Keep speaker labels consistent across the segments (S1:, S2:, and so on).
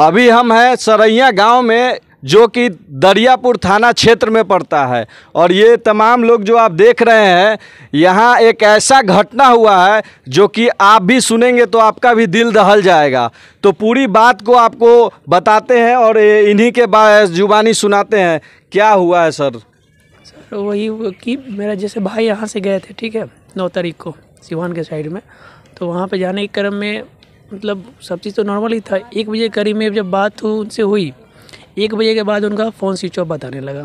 S1: अभी हम हैं सरैया गांव में जो कि दरियापुर थाना क्षेत्र में पड़ता है और ये तमाम लोग जो आप देख रहे हैं यहाँ एक ऐसा घटना हुआ है जो कि आप भी सुनेंगे तो आपका भी दिल दहल जाएगा तो पूरी बात को आपको बताते हैं और इन्हीं के जुबानी सुनाते हैं क्या हुआ है सर
S2: सर वही कि मेरा जैसे भाई यहाँ से गए थे ठीक है नौ तारीख को सिवान के साइड में तो वहाँ पर जाने के क्रम में मतलब सब चीज़ तो नॉर्मल ही था एक बजे करीब में जब बात उनसे हुई एक बजे के बाद उनका फ़ोन स्विच ऑफ बताने लगा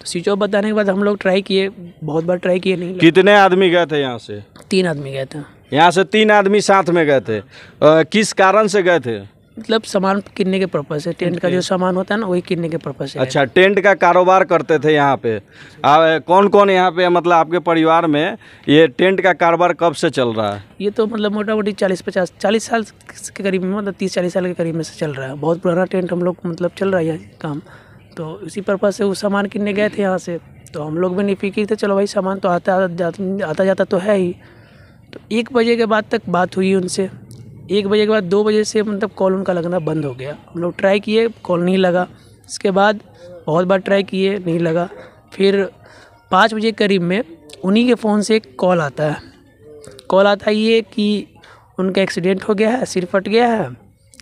S2: तो स्विच ऑफ बताने के बाद हम लोग ट्राई किए बहुत बार ट्राई किए नहीं
S1: कितने आदमी गए थे यहाँ से
S2: तीन आदमी गए थे
S1: यहाँ से तीन आदमी साथ में गए थे आ, किस कारण से गए थे
S2: मतलब सामान किनने के पर्पज से टेंट का जो सामान होता है ना वही किनने के पर्पज से अच्छा
S1: टेंट का कारोबार करते थे यहाँ पे आ, कौन कौन यहाँ पे मतलब आपके परिवार में ये टेंट का कारोबार कब से चल रहा है
S2: ये तो मतलब मोटा मोटी चालीस पचास चालीस साल के करीब में मतलब तीस चालीस साल के करीब में से चल रहा है बहुत पुराना टेंट हम लोग मतलब चल रहा है यहाँ काम तो इसी पर्पज़ से वो सामान किनने गए थे यहाँ से तो हम लोग भी नहीं फिक्र थे चलो भाई सामान तो आता आता जाता तो है ही तो एक बजे के बाद तक बात हुई उनसे एक बजे के बाद दो बजे से मतलब कॉल उनका लगना बंद हो गया हम लोग ट्राई किए कॉल नहीं लगा इसके बाद बहुत बार ट्राई किए नहीं लगा फिर पाँच बजे करीब में उन्हीं के फ़ोन से कॉल आता है कॉल आता ये कि उनका एक्सीडेंट हो गया है सिर फट गया है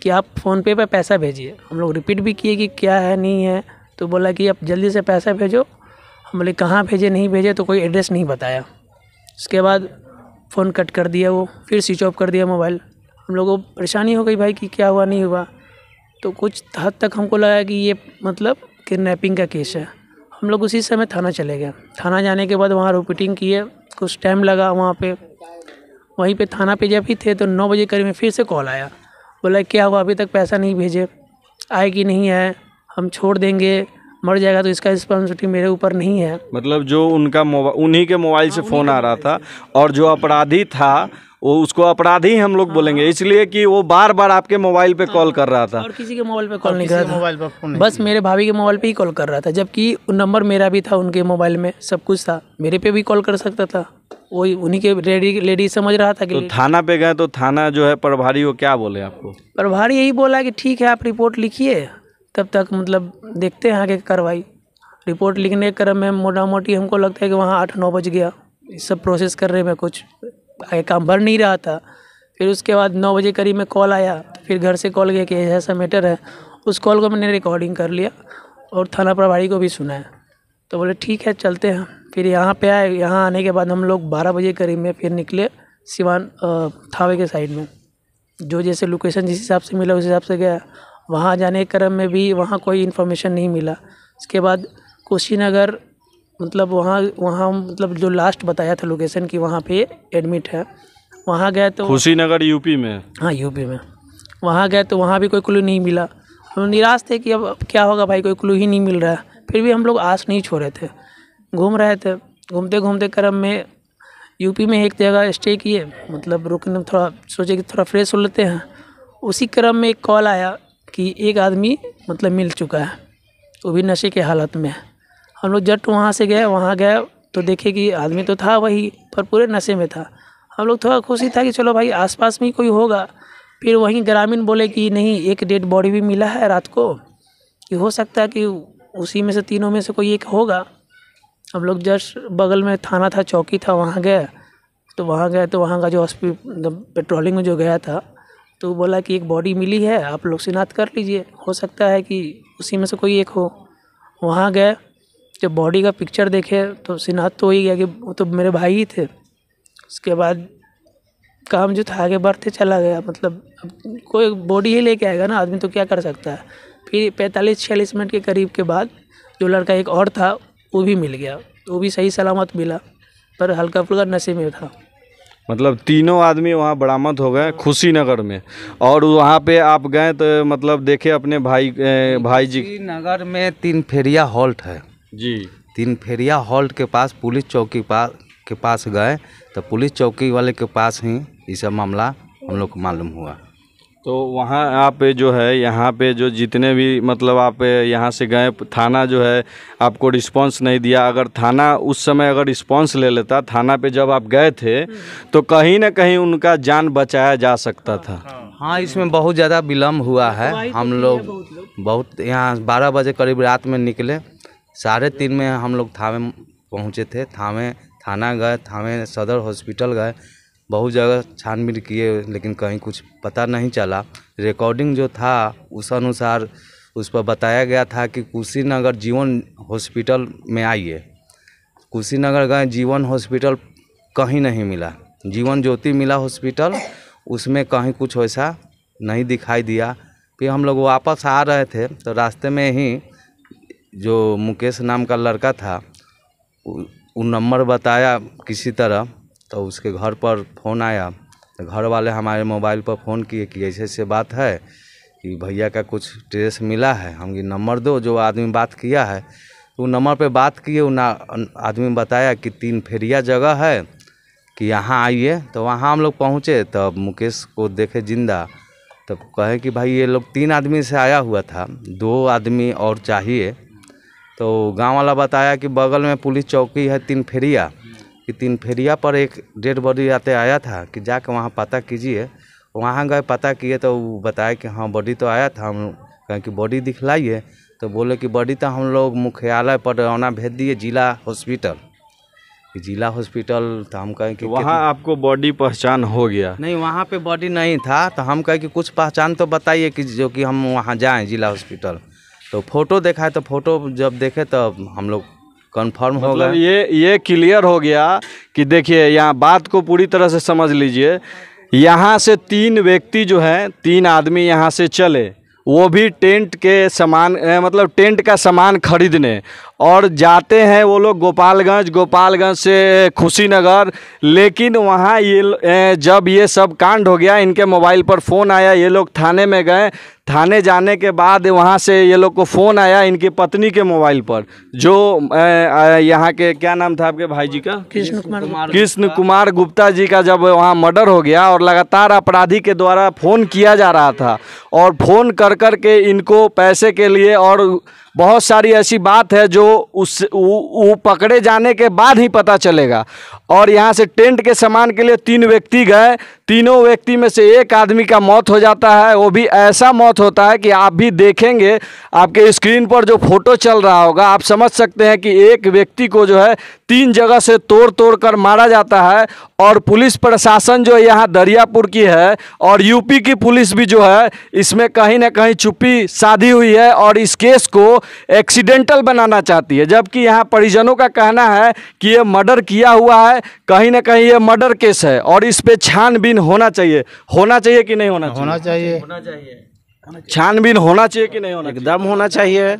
S2: कि आप फ़ोनपे पर पैसा भेजिए हम लोग रिपीट भी किए कि क्या है नहीं है तो बोला कि आप जल्दी से पैसा भेजो हम बोले कहाँ भेजे नहीं भेजे तो कोई एड्रेस नहीं बताया उसके बाद फ़ोन कट कर दिया वो फिर स्विच ऑफ कर दिया मोबाइल हम लोगों को परेशानी हो गई भाई कि क्या हुआ नहीं हुआ तो कुछ हद तक हमको लगा कि ये मतलब किडनैपिंग का केस है हम लोग उसी समय थाना चले गए थाना जाने के बाद वहाँ रिपीटिंग किए कुछ टाइम लगा वहाँ पे वहीं पे थाना पे जब ही थे तो नौ बजे करीब में फिर से कॉल आया बोला क्या हुआ अभी तक पैसा नहीं भेजे आए कि नहीं आए हम छोड़ देंगे मर जाएगा तो इसका रिस्पॉन्सिबिलिटी मेरे ऊपर नहीं है
S1: मतलब जो उनका मोबाइल उन्हीं के मोबाइल से हाँ, फ़ोन आ रहा था और जो अपराधी था वो उसको अपराधी हम लोग हाँ। बोलेंगे इसलिए कि वो बार बार आपके मोबाइल पे कॉल कर रहा था
S3: और
S2: किसी के मोबाइल पे कॉल नहीं कर रहा था मोबाइल
S3: पर फोन बस
S2: मेरे भाभी के मोबाइल पे ही कॉल कर रहा था जबकि नंबर मेरा भी था उनके मोबाइल में सब कुछ था मेरे पे भी कॉल कर सकता था वही उन्हीं के लेडी लेडी समझ रहा था कि तो
S1: थाना पे गए तो थाना जो है प्रभारी वो क्या बोले आपको
S2: प्रभारी यही बोला कि ठीक है आप रिपोर्ट लिखिए तब तक मतलब देखते हैं आगे कार्रवाई रिपोर्ट लिखने के क्रम में मोटा मोटी हमको लगता है कि वहाँ आठ नौ बज गया सब प्रोसेस कर रहे हैं कुछ आगे काम भर नहीं रहा था फिर उसके बाद नौ बजे करीब में कॉल आया तो फिर घर से कॉल गया कि ऐसा ऐसा मैटर है उस कॉल को मैंने रिकॉर्डिंग कर लिया और थाना प्रभारी को भी सुनाया तो बोले ठीक है चलते हैं फिर यहाँ पे आए यहाँ आने के बाद हम लोग बारह बजे करीब में फिर निकले सिवान थावे के साइड में जो जैसे लोकेशन जिस हिसाब से मिला उस हिसाब से गया वहाँ जाने के क्रम में भी वहाँ कोई इन्फॉर्मेशन नहीं मिला उसके बाद कुशीनगर मतलब वहाँ वहाँ मतलब जो लास्ट बताया था लोकेशन कि वहाँ पे एडमिट है वहाँ गए तो
S1: खुशीनगर यूपी में
S2: हाँ यूपी में वहाँ गए तो वहाँ भी कोई क्लू नहीं मिला हम निराश थे कि अब क्या होगा भाई कोई क्लू ही नहीं मिल रहा है फिर भी हम लोग आस नहीं छोड़े थे घूम रहे थे घूमते घूमते क्रम में यूपी में एक जगह स्टे किए मतलब रुकने में थोड़ा सोचे कि थोड़ा फ्रेश हो लेते हैं उसी क्रम में एक कॉल आया कि एक आदमी मतलब मिल चुका है वो भी नशे के हालत में है हम लोग जट वहाँ से गए वहाँ गए तो देखे कि आदमी तो था वही पर पूरे नशे में था हम लोग थोड़ा खुशी था कि चलो भाई आसपास में कोई होगा फिर वहीं ग्रामीण बोले कि नहीं एक डेड बॉडी भी मिला है रात को कि हो सकता है कि उसी में से तीनों में से कोई एक होगा हम लोग जस्ट बगल में थाना था चौकी था वहाँ गए तो वहाँ गए तो वहाँ का जो हॉस्पिटल मतलब पेट्रोलिंग में जो गया था तो बोला कि एक बॉडी मिली है आप लोग शिनात कर लीजिए हो सकता है कि उसी में से कोई एक हो वहाँ गए जब बॉडी का पिक्चर देखे तो सिन्हा तो वही ही गया कि वो तो मेरे भाई ही थे उसके बाद काम जो था आगे बढ़ते चला गया मतलब कोई बॉडी ही लेके आएगा ना आदमी तो क्या कर सकता है फिर पैंतालीस छियालीस मिनट के करीब के बाद जो लड़का एक और था वो भी मिल गया वो भी सही सलामत मिला पर हल्का फुल्का नशे में था
S1: मतलब तीनों आदमी वहाँ बरामद हो गए खुशीनगर में और वहाँ पे आप गए तो मतलब
S3: देखे अपने भाई भाई जी नगर में तीन फेरिया हॉल्ट है जी तीन फेरिया हॉल्ट के पास पुलिस चौकी पास के पास गए तो पुलिस चौकी वाले के पास ही ये सब मामला हम लोग को मालूम हुआ
S1: तो वहाँ आप जो है यहाँ पे जो जितने भी मतलब आप यहाँ से गए थाना जो है आपको रिस्पांस नहीं दिया अगर थाना उस समय अगर रिस्पांस ले लेता थाना पे जब आप गए थे हम्म। तो कहीं ना कहीं उनका जान बचाया जा सकता था
S3: हाँ इसमें बहुत ज़्यादा विलम्ब हुआ है तो हम लोग बहुत यहाँ बारह बजे करीब रात में निकले साढ़े तीन में हम लोग थावे पहुँचे थे थावे थाना गए थावे सदर हॉस्पिटल गए बहुत जगह छानबीन किए लेकिन कहीं कुछ पता नहीं चला रिकॉर्डिंग जो था उस अनुसार उस पर बताया गया था कि कुशीनगर जीवन हॉस्पिटल में आइए कुशीनगर गए जीवन हॉस्पिटल कहीं नहीं मिला जीवन ज्योति मिला हॉस्पिटल उसमें कहीं कुछ ऐसा नहीं दिखाई दिया फिर हम लोग वापस आ रहे थे तो रास्ते में ही जो मुकेश नाम का लड़का था वो नंबर बताया किसी तरह तो उसके घर पर फ़ोन आया तो घर वाले हमारे मोबाइल पर फ़ोन किए कि ऐसे ऐसे बात है कि भैया का कुछ ड्रेस मिला है हम ये नंबर दो जो आदमी बात किया है तो नंबर पे बात किए ना आदमी बताया कि तीन फेरिया जगह है कि यहाँ आइए तो वहाँ हम लोग पहुँचे तब मुकेश को देखे जिंदा तब कहे कि भाई ये लोग तीन आदमी से आया हुआ था दो आदमी और चाहिए तो गांव वाला बताया कि बगल में पुलिस चौकी है तीन फेरिया कि तीन फेरिया पर एक डेड बॉडी आते आया था कि जाके वहाँ पता कीजिए वहाँ गए पता किए तो वो बताया कि हाँ बॉडी तो आया था हम कहें कि बॉडी दिखलाइए तो बोले कि बॉडी तो हम लोग मुख्यालय पर रवाना भेज दिए जिला हॉस्पिटल जिला हॉस्पिटल तो हम कहें कि तो वहाँ आपको बॉडी पहचान हो गया नहीं वहाँ पे बॉडी नहीं था तो हम कहें कि कुछ पहचान तो बताइए कि जो कि हम वहाँ जाएं जिला हॉस्पिटल तो फोटो देखा है तो फोटो जब देखे तो हम लोग कन्फर्म मतलब हो गया
S1: ये ये क्लियर हो गया कि देखिए यहाँ बात को पूरी तरह से समझ लीजिए यहाँ से तीन व्यक्ति जो हैं तीन आदमी यहाँ से चले वो भी टेंट के सामान मतलब टेंट का सामान खरीदने और जाते हैं वो लोग गोपालगंज गोपालगंज से खुशीनगर लेकिन वहाँ ये जब ये सब कांड हो गया इनके मोबाइल पर फ़ोन आया ये लोग थाने में गए थाने जाने के बाद वहाँ से ये लोग को फ़ोन आया इनकी पत्नी के मोबाइल पर जो यहाँ के क्या नाम था आपके भाई जी का कृष्ण कुमार कृष्ण कुमार गुप्ता जी का जब वहाँ मर्डर हो गया और लगातार अपराधी के द्वारा फ़ोन किया जा रहा था और फ़ोन कर कर के इनको पैसे के लिए और बहुत सारी ऐसी बात है जो उस वो पकड़े जाने के बाद ही पता चलेगा और यहाँ से टेंट के सामान के लिए तीन व्यक्ति गए तीनों व्यक्ति में से एक आदमी का मौत हो जाता है वो भी ऐसा मौत होता है कि आप भी देखेंगे आपके स्क्रीन पर जो फोटो चल रहा होगा आप समझ सकते हैं कि एक व्यक्ति को जो है तीन जगह से तोड़ तोड़ कर मारा जाता है और पुलिस प्रशासन जो यहाँ दरियापुर की है और यूपी की पुलिस भी जो है इसमें कहीं ना कहीं चुप्पी साधी हुई है और इस केस को एक्सीडेंटल बनाना चाहती है जबकि यहाँ परिजनों का कहना है कि ये मर्डर किया हुआ है कहीं ना कहीं ये मर्डर केस है और इस पर छानबीन होना चाहिए होना चाहिए कि नहीं होना होना चाहिए छानबीन होना चाहिए कि नहीं होना एकदम होना चाहिए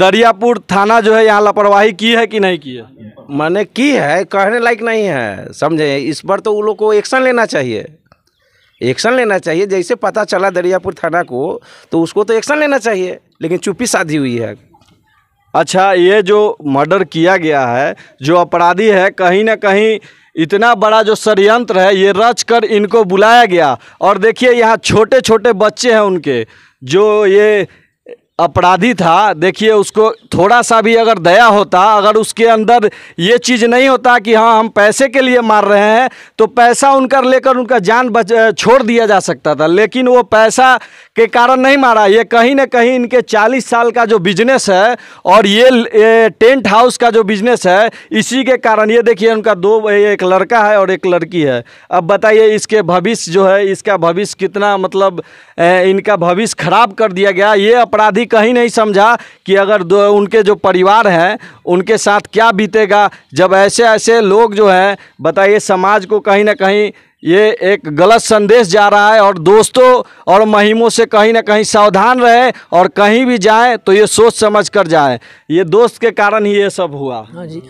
S1: दरियापुर थाना जो है यहाँ लापरवाही की है कि नहीं की है मैंने की है कहने लायक नहीं है समझे इस पर तो उन लोग को एक्शन लेना चाहिए एक्शन लेना चाहिए जैसे पता चला दरियापुर थाना को तो उसको तो एक्शन लेना चाहिए लेकिन चुप्पी साधी हुई है अच्छा ये जो मर्डर किया गया है जो अपराधी है कहीं ना कहीं इतना बड़ा जो षडयंत्र है ये रच कर इनको बुलाया गया और देखिए यहाँ छोटे छोटे बच्चे हैं उनके जो ये अपराधी था देखिए उसको थोड़ा सा भी अगर दया होता अगर उसके अंदर ये चीज़ नहीं होता कि हाँ हम पैसे के लिए मार रहे हैं तो पैसा उनका लेकर उनका जान बच छोड़ दिया जा सकता था लेकिन वो पैसा के कारण नहीं मारा ये कहीं ना कहीं इनके 40 साल का जो बिजनेस है और ये, ये टेंट हाउस का जो बिजनेस है इसी के कारण ये देखिए उनका दो एक लड़का है और एक लड़की है अब बताइए इसके भविष्य जो है इसका भविष्य कितना मतलब इनका भविष्य खराब कर दिया गया ये अपराधी कहीं नहीं समझा कि अगर दो उनके जो परिवार हैं उनके साथ क्या बीतेगा जब ऐसे ऐसे लोग जो हैं बताइए समाज को कहीं ना कहीं ये एक गलत संदेश जा रहा है और दोस्तों और महिमों से कहीं ना कहीं सावधान रहे और कहीं भी जाए तो ये सोच समझ कर जाए ये दोस्त के कारण ही ये सब हुआ हाँ जी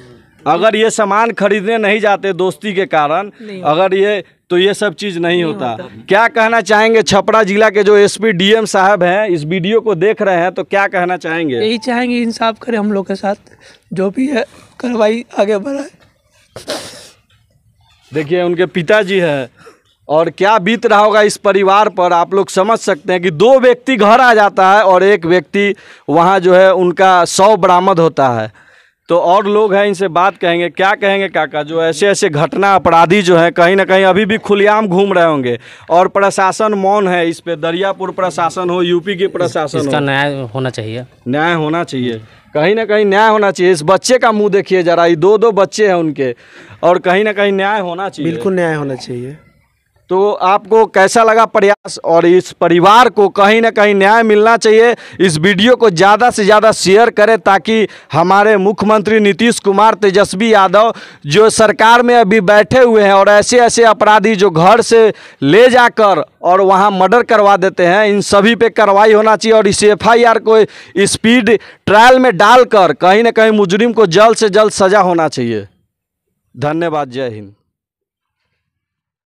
S1: अगर ये सामान खरीदने नहीं जाते दोस्ती के कारण अगर ये तो ये सब चीज नहीं, नहीं होता।, होता क्या कहना चाहेंगे छपरा जिला के जो एसपी डीएम साहब हैं इस वीडियो को देख रहे हैं तो क्या कहना चाहेंगे यही
S2: चाहेंगे इंसाफ करें हम लोग के साथ जो भी है कार्रवाई आगे बढ़ाए
S1: देखिए उनके पिताजी है और क्या बीत रहा होगा इस परिवार पर आप लोग समझ सकते हैं कि दो व्यक्ति घर आ जाता है और एक व्यक्ति वहाँ जो है उनका शव बरामद होता है तो और लोग हैं इनसे बात कहेंगे क्या कहेंगे काका जो ऐसे ऐसे घटना अपराधी जो हैं कहीं ना कहीं अभी भी खुलेआम घूम रहे होंगे और प्रशासन मौन है इस पे दरियापुर प्रशासन हो यूपी की प्रशासन इस, इसका न्याय होना चाहिए न्याय होना चाहिए कहीं ना कहीं न्याय होना चाहिए इस बच्चे का मुंह देखिए जरा ये दो दो बच्चे हैं उनके और कहीं ना कहीं न्याय होना चाहिए बिल्कुल न्याय होना चाहिए तो आपको कैसा लगा प्रयास और इस परिवार को कहीं ना कहीं न्याय मिलना चाहिए इस वीडियो को ज़्यादा से ज़्यादा शेयर करें ताकि हमारे मुख्यमंत्री नीतीश कुमार तेजस्वी यादव जो सरकार में अभी बैठे हुए हैं और ऐसे ऐसे अपराधी जो घर से ले जाकर और वहाँ मर्डर करवा देते हैं इन सभी पे कार्रवाई होना चाहिए और इस एफ को स्पीड ट्रायल में डालकर कहीं ना कहीं मुजरिम को जल्द से जल्द सज़ा होना चाहिए धन्यवाद जय हिंद